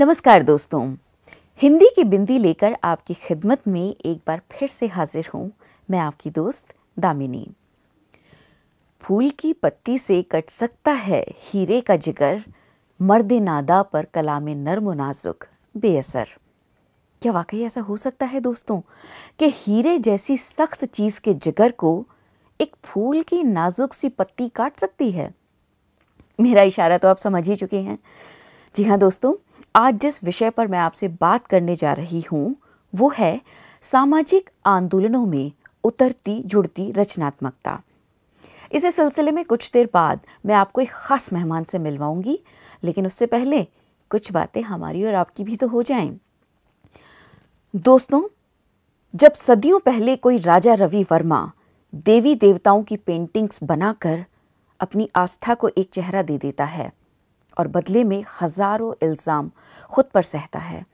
नमस्कार दोस्तों हिंदी की बिंदी लेकर आपकी खिदमत में एक बार फिर से हाजिर हूँ मैं आपकी दोस्त दामिनी फूल की पत्ती से कट सकता है हीरे का जिगर मर्द नादा पर कला में नर्म नाजुक बेअसर क्या वाकई ऐसा हो सकता है दोस्तों कि हीरे जैसी सख्त चीज़ के जिगर को एक फूल की नाजुक सी पत्ती काट सकती है मेरा इशारा तो आप समझ ही चुके हैं जी हाँ दोस्तों आज जिस विषय पर मैं आपसे बात करने जा रही हूँ वो है सामाजिक आंदोलनों में उतरती जुड़ती रचनात्मकता इसी सिलसिले में कुछ देर बाद मैं आपको एक ख़ास मेहमान से मिलवाऊंगी लेकिन उससे पहले कुछ बातें हमारी और आपकी भी तो हो जाएं। दोस्तों जब सदियों पहले कोई राजा रवि वर्मा देवी देवताओं की पेंटिंग्स बनाकर अपनी आस्था को एक चेहरा दे देता है और बदले में हज़ारों इल्ज़ाम खुद पर सहता है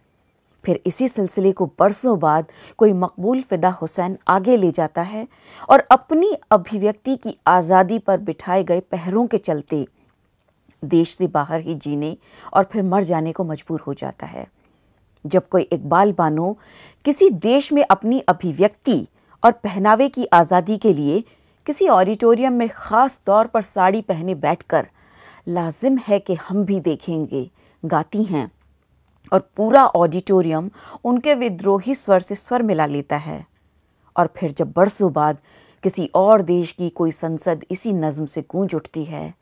फिर इसी सिलसिले को बरसों बाद कोई मकबूल फ़िदा हुसैन आगे ले जाता है और अपनी अभिव्यक्ति की आज़ादी पर बिठाए गए पहरों के चलते देश से बाहर ही जीने और फिर मर जाने को मजबूर हो जाता है जब कोई इकबाल बानो किसी देश में अपनी अभिव्यक्ति और पहनावे की आज़ादी के लिए किसी ऑडिटोरियम में ख़ास तौर पर साड़ी पहने बैठकर लाजिम है कि हम भी देखेंगे गाती हैं और पूरा ऑडिटोरियम उनके विद्रोही स्वर से स्वर मिला लेता है और फिर जब बरसों बाद किसी और देश की कोई संसद इसी नज़म से गूंज उठती है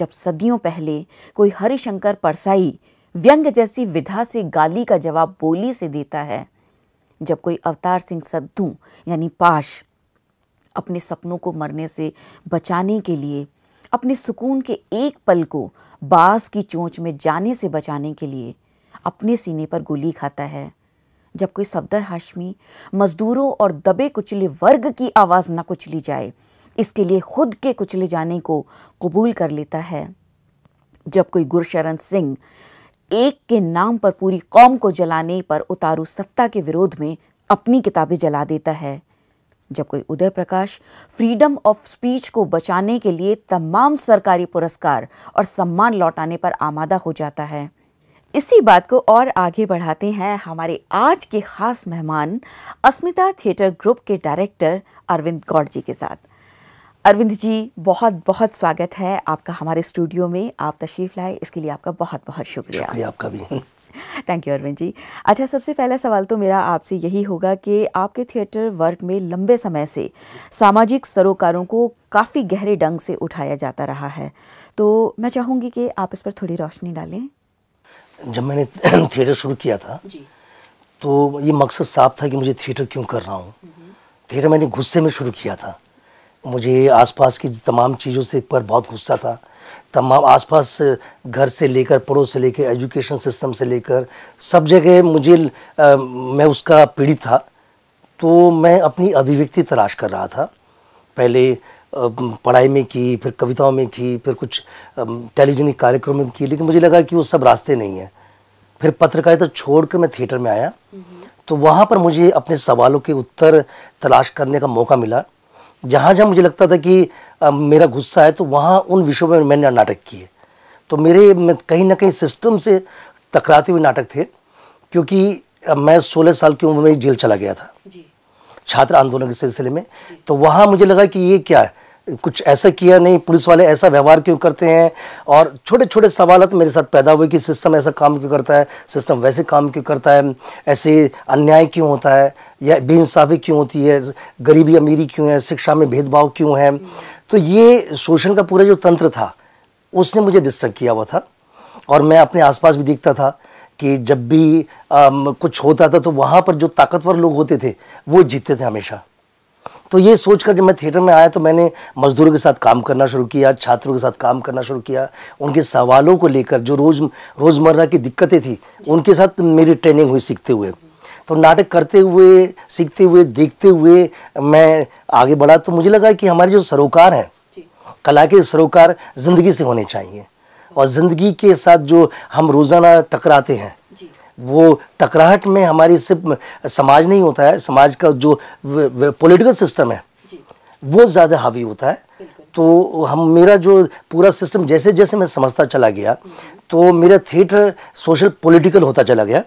जब सदियों पहले कोई हरिशंकर परसाई व्यंग जैसी विधा से गाली का जवाब बोली से देता है जब कोई अवतार सिंह सद्धू यानी पाश अपने सपनों को मरने से बचाने के लिए अपने सुकून के एक पल को बास की चोंच में जाने से बचाने के लिए अपने सीने पर गोली खाता है जब कोई सफदर हाशमी मजदूरों और दबे कुचले वर्ग की आवाज़ ना कुचली जाए इसके लिए खुद के कुचले जाने को कबूल कर लेता है जब कोई गुरशरण सिंह एक के नाम पर पूरी कौम को जलाने पर उतारू सत्ता के विरोध में अपनी किताबें जला देता है जब कोई Uday Prakash freedom of speech को बचाने के लिए तमाम सरकारी पुरस्कार और सम्मान लौटाने पर आमादा हो जाता है इसी बात को और आगे बढ़ाते हैं हमारे आज के खास मेहमान अस्मिता थिएटर ग्रुप के डायरेक्टर अरविंद गौड़ जी के साथ अरविंद जी बहुत बहुत स्वागत है आपका हमारे स्टूडियो में आप तशरीफ़ लाए इसके लिए आपका बहुत बहुत शुक्रिया, शुक्रिया आपका भी थैंक यू अरविंद जी अच्छा सबसे पहला सवाल तो मेरा आपसे यही होगा कि आपके थिएटर वर्क में लंबे समय से सामाजिक सरोकारों को काफ़ी गहरे ढंग से उठाया जाता रहा है तो मैं चाहूँगी कि आप इस पर थोड़ी रोशनी डालें जब मैंने थिएटर शुरू किया था जी। तो ये मकसद साफ था कि मुझे थिएटर क्यों कर रहा हूँ थिएटर हम्म। मैंने गुस्से में शुरू किया था मुझे आसपास की तमाम चीज़ों से पर बहुत गुस्सा था तमाम आसपास घर से लेकर पड़ोस से लेकर एजुकेशन सिस्टम से लेकर सब जगह मुझे आ, मैं उसका पीड़ित था तो मैं अपनी अभिव्यक्ति तलाश कर रहा था पहले पढ़ाई में की फिर कविताओं में की फिर कुछ टेलीविजनी कार्यक्रम में की लेकिन मुझे लगा कि वो सब रास्ते नहीं हैं फिर पत्रकारिता तो छोड़कर मैं थिएटर में आया हम्म। तो वहाँ पर मुझे अपने सवालों के उत्तर तलाश करने का मौका मिला जहाँ जहाँ मुझे लगता था कि आ, मेरा गुस्सा है तो वहाँ उन विषयों में मैंने नाटक किए तो मेरे कहीं ना कहीं सिस्टम से टकराते हुए नाटक थे क्योंकि मैं 16 साल की उम्र में जेल चला गया था छात्र आंदोलन के सिलसिले में तो वहाँ मुझे लगा कि ये क्या है कुछ ऐसा किया नहीं पुलिस वाले ऐसा व्यवहार क्यों करते हैं और छोटे छोटे सवाल मेरे साथ पैदा हुए कि सिस्टम ऐसा काम क्यों करता है सिस्टम वैसे काम क्यों करता है ऐसे अन्याय क्यों होता है या बेइंसाफ़ी क्यों होती है गरीबी अमीरी क्यों है शिक्षा में भेदभाव क्यों है तो ये शोषण का पूरा जो तंत्र था उसने मुझे डिस्टर्ब किया हुआ था और मैं अपने आसपास भी देखता था कि जब भी आ, कुछ होता था तो वहाँ पर जो ताकतवर लोग होते थे वो जीतते थे हमेशा तो ये सोच कर जब मैं थिएटर में आया तो मैंने मज़दूरों के साथ काम करना शुरू किया छात्रों के साथ काम करना शुरू किया उनके सवालों को लेकर जो रोज़ रोज़मर्रा की दिक्कतें थी उनके साथ मेरी ट्रेनिंग हुई सीखते हुए तो नाटक करते हुए सीखते हुए देखते हुए मैं आगे बढ़ा तो मुझे लगा कि हमारे जो सरोकार हैं कला के सरोकार ज़िंदगी से होने चाहिए और ज़िंदगी के साथ जो हम रोज़ाना टकराते हैं वो टकराहट में हमारी सिर्फ समाज नहीं होता है समाज का जो पॉलिटिकल सिस्टम है वो ज़्यादा हावी होता है तो हम मेरा जो पूरा सिस्टम जैसे जैसे मैं समझता चला गया तो मेरा थिएटर सोशल पॉलिटिकल होता चला गया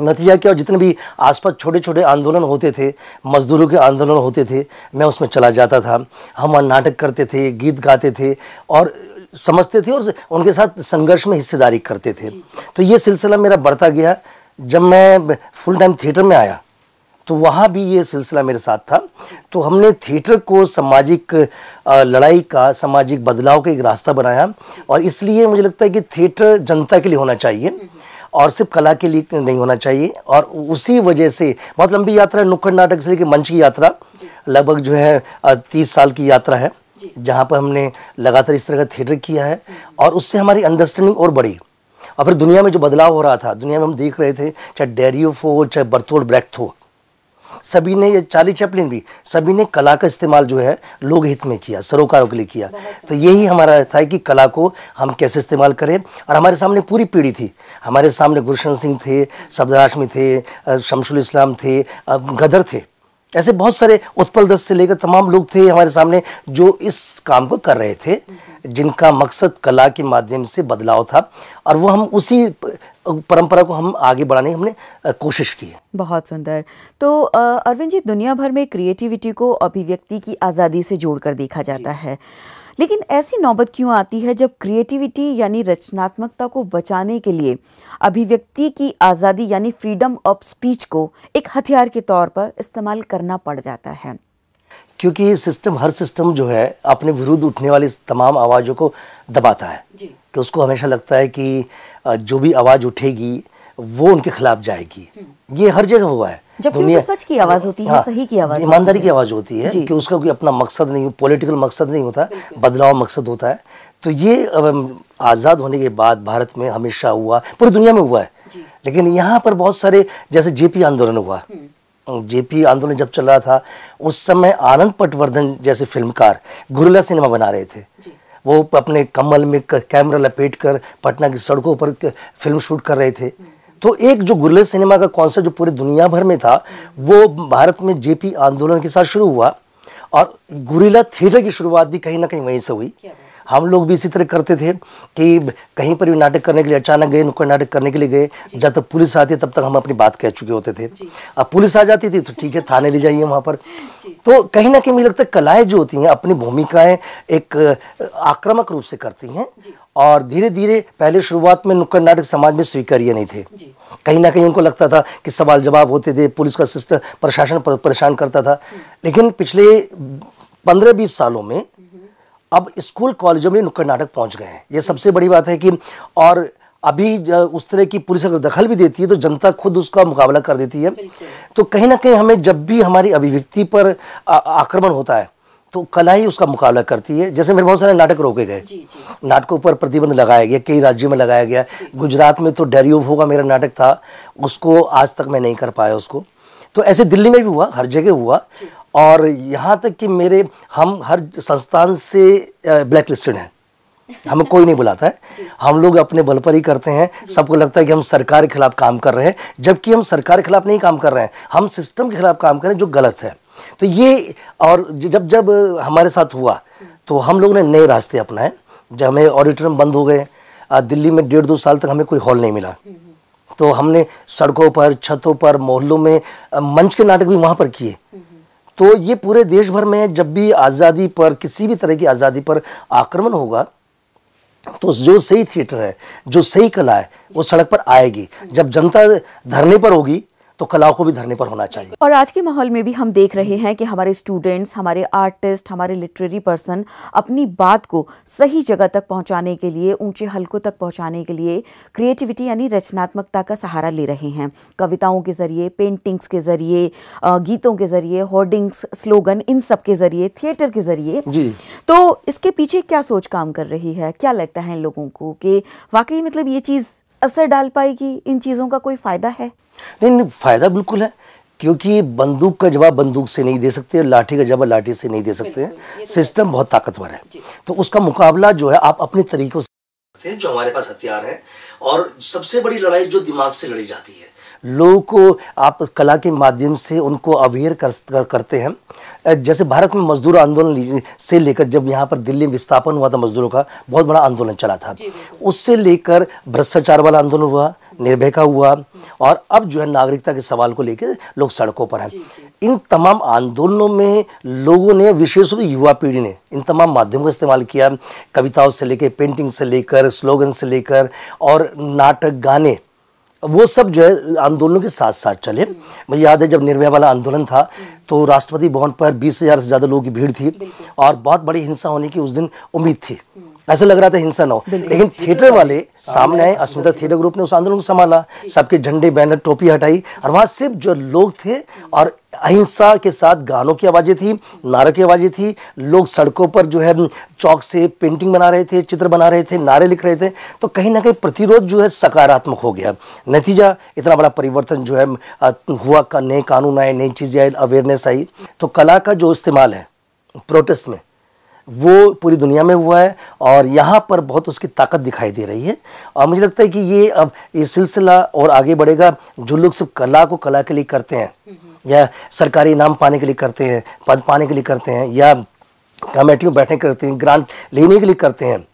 नतीजा क्या और जितने भी आसपास छोटे छोटे आंदोलन होते थे मजदूरों के आंदोलन होते थे मैं उसमें चला जाता था हम वहाँ नाटक करते थे गीत गाते थे और समझते थे और उनके साथ संघर्ष में हिस्सेदारी करते थे तो ये सिलसिला मेरा बढ़ता गया जब मैं फुल टाइम थिएटर में आया तो वहाँ भी ये सिलसिला मेरे साथ था तो हमने थिएटर को सामाजिक लड़ाई का सामाजिक बदलाव का एक रास्ता बनाया और इसलिए मुझे लगता है कि थिएटर जनता के लिए होना चाहिए हम्म, हम्म। और सिर्फ कला के लिए नहीं होना चाहिए और उसी वजह से बहुत मतलब लंबी यात्रा है नुक्कड़ नाटक से लेकर मंच की यात्रा लगभग जो है तीस साल की यात्रा है जहाँ पर हमने लगातार इस तरह का थिएटर किया है और उससे हमारी अंडरस्टैंडिंग और बढ़ी और फिर दुनिया में जो बदलाव हो रहा था दुनिया में हम देख रहे थे चाहे डेरियोफ हो चाहे बर्थोल ब्रैक्थ हो सभी ने ये चार्ली चैपलिन भी सभी ने कला का इस्तेमाल जो है लोग हित में किया सरोकारों के लिए किया तो यही हमारा था कि कला को हम कैसे इस्तेमाल करें और हमारे सामने पूरी पीढ़ी थी हमारे सामने गुलशन सिंह थे सबदराशमी थे शमशुल इस्लाम थे गदर थे ऐसे बहुत सारे उत्पल दस से लेकर तमाम लोग थे हमारे सामने जो इस काम को कर रहे थे जिनका मकसद कला के माध्यम से बदलाव था और वो हम उसी परंपरा को हम आगे बढ़ाने की हमने कोशिश की है बहुत सुंदर तो अरविंद जी दुनिया भर में क्रिएटिविटी को अभिव्यक्ति की आज़ादी से जोड़कर देखा जाता है लेकिन ऐसी नौबत क्यों आती है जब क्रिएटिविटी यानी रचनात्मकता को बचाने के लिए अभिव्यक्ति की आज़ादी यानी फ्रीडम ऑफ स्पीच को एक हथियार के तौर पर इस्तेमाल करना पड़ जाता है क्योंकि ये सिस्टम हर सिस्टम जो है अपने विरुद्ध उठने वाली तमाम आवाज़ों को दबाता है कि तो उसको हमेशा लगता है कि जो भी आवाज़ उठेगी वो उनके खिलाफ जाएगी हम्म। ये हर जगह हुआ है तो सच की आवाज होती है हाँ, सही की आवाज ईमानदारी की आवाज होती है कि उसका कोई अपना मकसद नहीं पॉलिटिकल मकसद नहीं होता बदलाव मकसद होता है तो ये आज़ाद होने के बाद भारत में हमेशा हुआ पूरी दुनिया में हुआ है लेकिन यहाँ पर बहुत सारे जैसे जेपी आंदोलन हुआ हम्म। जेपी आंदोलन जब चल रहा था उस समय आनंद पटवर्धन जैसे फिल्मकार गुरला सिनेमा बना रहे थे वो अपने कमल में कैमरा लपेट कर पटना की सड़कों पर फिल्म शूट कर रहे थे हम्म। तो एक जो गुरले सिनेमा का कॉन्सेप्ट जो पूरी दुनिया भर में था वो भारत में जेपी आंदोलन के साथ शुरू हुआ और गुरीला थिएटर की शुरुआत भी कहीं ना कहीं वहीं से हुई हम लोग भी इसी तरह करते थे कि कहीं पर भी नाटक करने के लिए अचानक गए नुक्कड़ नाटक करने के लिए गए जब तक पुलिस आती तब तक हम अपनी बात कह चुके होते थे अब पुलिस आ जाती थी तो ठीक है थाने ले जाइए वहाँ पर तो कहीं ना कहीं मुझे लगता है कलाएँ जो होती हैं अपनी भूमिकाएँ एक आक्रामक रूप से करती हैं और धीरे धीरे पहले शुरुआत में नुक्कड़ नाटक समाज में स्वीकार्य नहीं थे कहीं ना कहीं उनको लगता था कि सवाल जवाब होते थे पुलिस का सिस्टम प्रशासन परेशान करता था हम्म। लेकिन पिछले पंद्रह बीस सालों में हम्म। अब स्कूल कॉलेजों में नुक्कड़ नाटक पहुंच गए हैं ये सबसे बड़ी बात है कि और अभी उस तरह की पुलिस अगर दखल भी देती है तो जनता खुद उसका मुकाबला कर देती है तो कहीं ना कहीं हमें जब भी हमारी अभिव्यक्ति पर आक्रमण होता है तो कला ही उसका मुकाबला करती है जैसे मेरे बहुत सारे नाटक रोके गए नाटकों पर प्रतिबंध लगाया गया कई राज्यों में लगाया गया गुजरात में तो डेरी ऑफ होगा मेरा नाटक था उसको आज तक मैं नहीं कर पाया उसको तो ऐसे दिल्ली में भी हुआ हर जगह हुआ और यहाँ तक कि मेरे हम हर संस्थान से ब्लैक लिस्टेड हैं हमें कोई नहीं बुलाता है हम लोग अपने बल पर ही करते हैं सबको लगता है कि हम सरकार के खिलाफ काम कर रहे हैं जबकि हम सरकार के खिलाफ नहीं काम कर रहे हैं हम सिस्टम के खिलाफ काम कर रहे हैं जो गलत है तो ये और जब जब हमारे साथ हुआ तो हम लोगों ने नए रास्ते अपनाए जब हमें ऑडिटोरियम बंद हो गए दिल्ली में डेढ़ दो साल तक हमें कोई हॉल नहीं मिला तो हमने सड़कों पर छतों पर मोहल्लों में मंच के नाटक भी वहाँ पर किए तो ये पूरे देश भर में जब भी आज़ादी पर किसी भी तरह की आज़ादी पर आक्रमण होगा तो जो सही थिएटर है जो सही कला है वो सड़क पर आएगी जब जनता धरने पर होगी तो कलाओं को भी धरने पर होना चाहिए और आज के माहौल में भी हम देख रहे हैं कि हमारे स्टूडेंट्स हमारे आर्टिस्ट हमारे लिटरेरी पर्सन अपनी बात को सही जगह तक पहुंचाने के लिए ऊंचे हलकों तक पहुंचाने के लिए क्रिएटिविटी यानी रचनात्मकता का सहारा ले रहे हैं कविताओं के ज़रिए पेंटिंग्स के ज़रिए गीतों के ज़रिए होर्डिंग्स स्लोगन इन सब के ज़रिए थिएटर के ज़रिए तो इसके पीछे क्या सोच काम कर रही है क्या लगता है इन लोगों को कि वाकई मतलब ये चीज़ असर डाल पाएगी इन चीज़ों का कोई फ़ायदा है नहीं नहीं फ़ायदा बिल्कुल है क्योंकि बंदूक का जवाब बंदूक से नहीं दे सकते लाठी का जवाब लाठी से नहीं दे सकते तो हैं सिस्टम बहुत ताकतवर है तो उसका मुकाबला जो है आप अपने तरीकों से जो हमारे पास हथियार है और सबसे बड़ी लड़ाई जो दिमाग से लड़ी जाती है लोगों को आप कला के माध्यम से उनको अवेयर कर, करते हैं जैसे भारत में मजदूर आंदोलन से लेकर जब यहाँ पर दिल्ली में विस्थापन हुआ था मजदूरों का बहुत बड़ा आंदोलन चला था उससे लेकर भ्रष्टाचार वाला आंदोलन हुआ निर्भय का हुआ और अब जो है नागरिकता के सवाल को लेकर लोग सड़कों पर हैं इन तमाम आंदोलनों में लोगों ने विशेष रूप से युवा पीढ़ी ने इन तमाम माध्यमों का इस्तेमाल किया कविताओं से लेकर पेंटिंग से लेकर स्लोगन से लेकर और नाटक गाने वो सब जो है आंदोलनों के साथ साथ चले मुझे याद है जब निर्भया वाला आंदोलन था तो राष्ट्रपति भवन पर बीस हज़ार से ज़्यादा लोगों की भीड़ थी और बहुत बड़ी हिंसा होने की उस दिन उम्मीद थी ऐसा लग रहा था हिंसा ना हो लेकिन थिएटर वाले सामने आए अस्मिता थिएटर ग्रुप ने उस आंदोलन को संभाला सबके झंडे बैनर टोपी हटाई और वहाँ सिर्फ जो लोग थे और अहिंसा के साथ गानों की आवाज़ें थी नारों की आवाज़ें थी लोग सड़कों पर जो है चौक से पेंटिंग बना रहे थे चित्र बना रहे थे नारे लिख रहे थे तो कहीं ना कहीं प्रतिरोध जो है सकारात्मक हो गया नतीजा इतना बड़ा परिवर्तन जो है हुआ का नए कानून आए नई चीज़ें आई अवेयरनेस आई तो कला का जो इस्तेमाल है प्रोटेस्ट में वो पूरी दुनिया में हुआ है और यहाँ पर बहुत उसकी ताकत दिखाई दे रही है और मुझे लगता है कि ये अब ये सिलसिला और आगे बढ़ेगा जो लोग सिर्फ कला को कला के लिए करते हैं या सरकारी नाम पाने के लिए करते हैं पद पाने के लिए करते हैं या कमेटी में बैठने करते हैं ग्रांट लेने के लिए करते हैं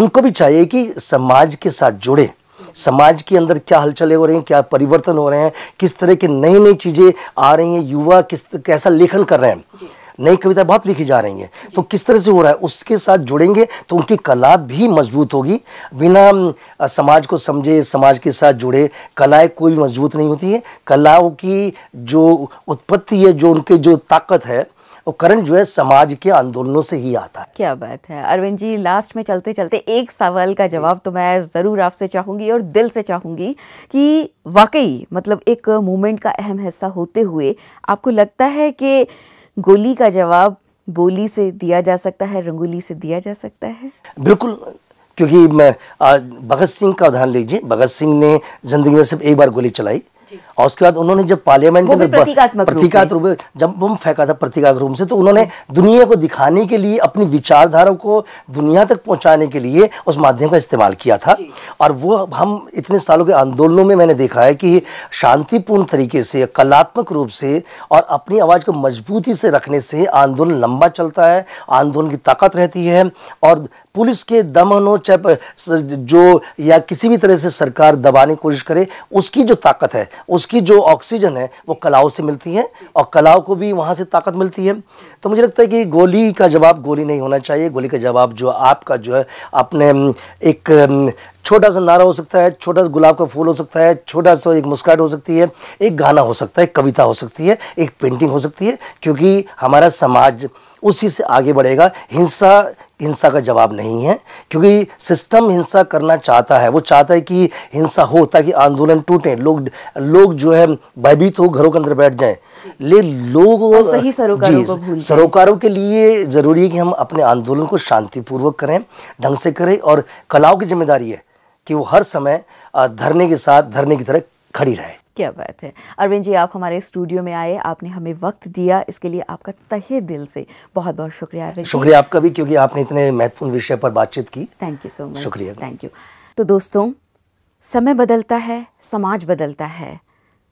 उनको भी चाहिए कि समाज के साथ जुड़े समाज के अंदर क्या हलचलें हो रही हैं क्या परिवर्तन हो रहे हैं किस तरह की नई नई चीज़ें आ रही हैं युवा किस कैसा लेखन कर रहे हैं नई कविता बहुत लिखी जा रही है तो किस तरह से हो रहा है उसके साथ जुड़ेंगे तो उनकी कला भी मजबूत होगी बिना समाज को समझे समाज के साथ जुड़े कलाएँ कोई मजबूत नहीं होती है कलाओं की जो उत्पत्ति है जो उनके जो ताकत है वो करण जो है समाज के आंदोलनों से ही आता है क्या बात है अरविंद जी लास्ट में चलते चलते एक सवाल का जवाब तो मैं ज़रूर आपसे चाहूँगी और दिल से चाहूँगी कि वाकई मतलब एक मोमेंट का अहम हिस्सा होते हुए आपको लगता है कि गोली का जवाब बोली से दिया जा सकता है रंगोली से दिया जा सकता है बिल्कुल क्योंकि भगत सिंह का उदाहरण लीजिए भगत सिंह ने जिंदगी में सिर्फ एक बार गोली चलाई और उसके बाद उन्होंने जब पार्लियामेंट के अंदर प्रतीकात्मक रूप जब बम फेंका था प्रतीकात्मक रूप से तो उन्होंने दुनिया को दिखाने के लिए अपनी विचारधारा को दुनिया तक पहुंचाने के लिए उस माध्यम का इस्तेमाल किया था और वो हम इतने सालों के आंदोलनों में मैंने देखा है कि शांतिपूर्ण तरीके से कलात्मक रूप से और अपनी आवाज़ को मजबूती से रखने से आंदोलन लंबा चलता है आंदोलन की ताकत रहती है और पुलिस के दमनों चाहे जो या किसी भी तरह से सरकार दबाने की कोशिश करे उसकी जो ताकत है उसकी जो ऑक्सीजन है वो कलाओं से मिलती है और कलाओं को भी वहाँ से ताकत मिलती है तो मुझे लगता है कि गोली का जवाब गोली नहीं होना चाहिए गोली का जवाब जो आपका जो है अपने एक छोटा सा नारा हो सकता है छोटा सा गुलाब का फूल हो सकता है छोटा सा एक मुस्काट हो सकती है एक गाना हो सकता है एक कविता हो सकती है एक पेंटिंग हो सकती है क्योंकि हमारा समाज उसी से आगे बढ़ेगा हिंसा हिंसा का जवाब नहीं है क्योंकि सिस्टम हिंसा करना चाहता है वो चाहता है कि हिंसा हो ताकि आंदोलन टूटे लोग लोग जो है भयभीत हो घरों के अंदर बैठ जाएं ले लोग सही सरोकारों को सरोकारों के लिए ज़रूरी है कि हम अपने आंदोलन को शांतिपूर्वक करें ढंग से करें और कलाओं की जिम्मेदारी है कि वो हर समय धरने के साथ धरने की तरह खड़ी रहे क्या बात है अरविंद जी आप हमारे स्टूडियो में आए आपने हमें वक्त दिया इसके लिए आपका तहे दिल से बहुत बहुत शुक्रिया अरविंद शुक्रिया आपका भी क्योंकि आपने इतने महत्वपूर्ण विषय पर बातचीत की थैंक यू सो मच शुक्रिया थैंक यू तो दोस्तों समय बदलता है समाज बदलता है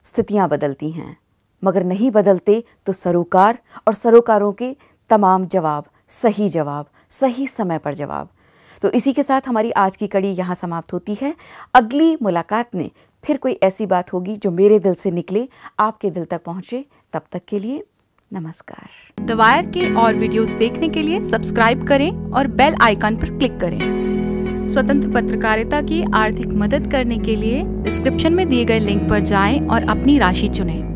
स्थितियाँ बदलती हैं मगर नहीं बदलते तो सरोकार और सरोकारों के तमाम जवाब सही जवाब सही समय पर जवाब तो इसी के साथ हमारी आज की कड़ी यहाँ समाप्त होती है अगली मुलाकात में फिर कोई ऐसी बात होगी जो मेरे दिल से निकले आपके दिल तक पहुंचे तब तक के लिए नमस्कार दवायर के और वीडियोस देखने के लिए सब्सक्राइब करें और बेल आइकन पर क्लिक करें स्वतंत्र पत्रकारिता की आर्थिक मदद करने के लिए डिस्क्रिप्शन में दिए गए लिंक पर जाएं और अपनी राशि चुनें